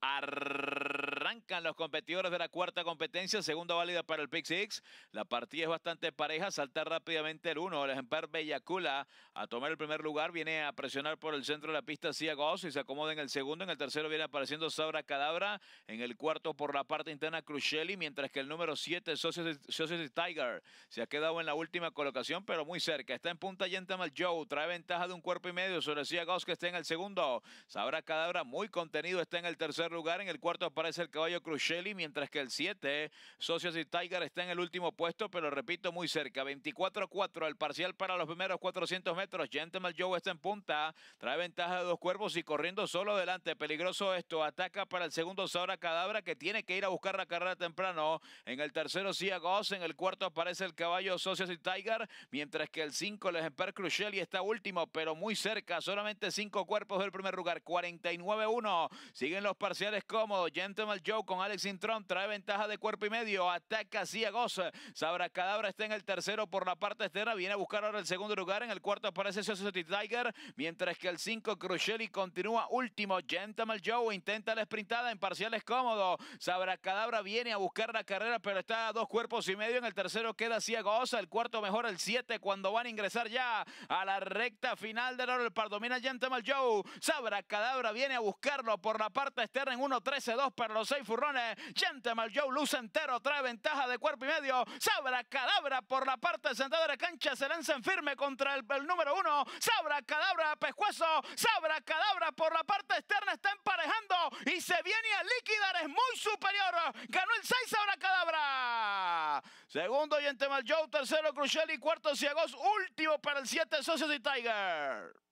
¡Arrrr! los competidores de la cuarta competencia, segunda válida para el Pick Six. La partida es bastante pareja, salta rápidamente el uno, el ejemplar Bellacula a tomar el primer lugar, viene a presionar por el centro de la pista Ciagos y se acomoda en el segundo, en el tercero viene apareciendo Sabra Cadabra, en el cuarto por la parte interna Crucelli, mientras que el número 7, Society Tiger, se ha quedado en la última colocación, pero muy cerca, está en punta Yentamal Joe, trae ventaja de un cuerpo y medio sobre Ciagos que está en el segundo, Sabra Cadabra muy contenido, está en el tercer lugar, en el cuarto aparece el caballo Crushelli, mientras que el 7, Socios y Tiger, está en el último puesto, pero repito, muy cerca. 24-4 el parcial para los primeros 400 metros. Gentleman Joe está en punta, trae ventaja de dos cuerpos y corriendo solo adelante. Peligroso esto, ataca para el segundo Sabra Cadabra, que tiene que ir a buscar la carrera temprano. En el tercero, Sia Goss, en el cuarto aparece el caballo Socios y Tiger, mientras que el 5, el Ejemplar está último, pero muy cerca, solamente cinco cuerpos del primer lugar. 49-1. Siguen los parciales cómodos. Gentleman Joe con Alex Intron. Trae ventaja de cuerpo y medio. Ataca Ciegoza Sabra Cadabra está en el tercero por la parte externa. Viene a buscar ahora el segundo lugar. En el cuarto aparece Society Tiger. Mientras que el 5 Crucelli continúa último. Gentleman Joe intenta la sprintada en parciales cómodo. Sabra Cadabra viene a buscar la carrera, pero está a dos cuerpos y medio. En el tercero queda Ciegoza El cuarto mejor el 7 cuando van a ingresar ya a la recta final del oro. El par domina Gentleman Joe. Sabra Cadabra viene a buscarlo por la parte externa en 1-13-2 para los seis Gente Gentleman Joe luce entero, trae ventaja de cuerpo y medio. Sabra Cadabra por la parte sentada de la cancha. Se lanza en firme contra el, número uno. Sabra Cadabra, pescuezo. Sabra Cadabra por la parte externa está emparejando y se viene a liquidar. Es muy superior. Ganó el 6 Sabra Cadabra. Segundo Gentleman Joe, tercero Crucial y cuarto Ciegos. Último para el 7 Socios y Tiger.